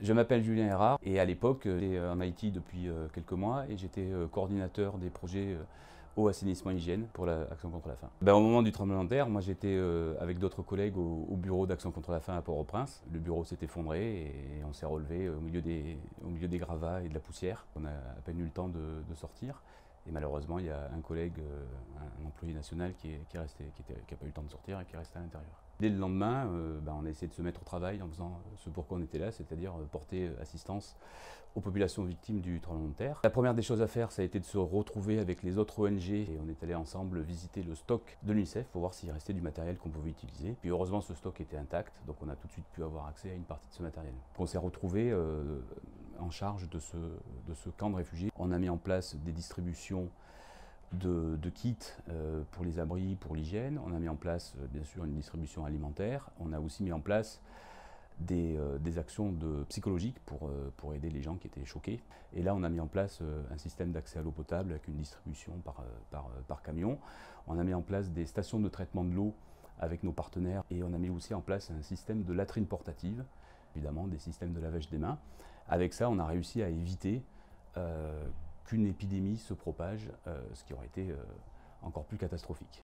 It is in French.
Je m'appelle Julien Erard et à l'époque, euh, j'étais euh, en Haïti depuis euh, quelques mois et j'étais coordinateur des projets au assainissement, hygiène pour l'Action contre la faim. Ben, au moment du tremblement de terre, moi j'étais avec d'autres collègues au, bureau d'Action contre la faim à Port-au-Prince. Le bureau s'est effondré et on s'est relevé au milieu, des, au milieu des gravats et de la poussière. On a à peine eu le temps de, de sortir. Et malheureusement, il y a un collègue, un employé national qui, est, qui, resté, qui, était, a pas eu le temps de sortir et qui est resté à l'intérieur. Dès le lendemain, euh, bah, on a essayé de se mettre au travail en faisant euh, ce pourquoi on était là, c'est-à-dire euh, porter assistance aux populations victimes du tremblement de terre. La première des choses à faire, ça a été de se retrouver avec les autres ONG et on est allé ensemble visiter le stock de l'UNICEF pour voir s'il restait du matériel qu'on pouvait utiliser. Puis heureusement, ce stock était intact, donc on a tout de suite pu avoir accès à une partie de ce matériel. On s'est retrouvé en charge de ce, de ce camp de réfugiés. On a mis en place des distributions de, kits euh, pour les abris, pour l'hygiène. On a mis en place, euh, bien sûr, une distribution alimentaire. On a aussi mis en place des, euh, actions de, psychologiques pour, pour aider les gens qui étaient choqués. Et là, on a mis en place un système d'accès à l'eau potable avec une distribution par, par, camion. On a mis en place des stations de traitement de l'eau avec nos partenaires et on a mis aussi en place un système de latrines portatives, évidemment des systèmes de lavage des mains. Avec ça, on a réussi à éviter qu'une épidémie se propage, euh, ce qui aurait été euh, encore plus catastrophique.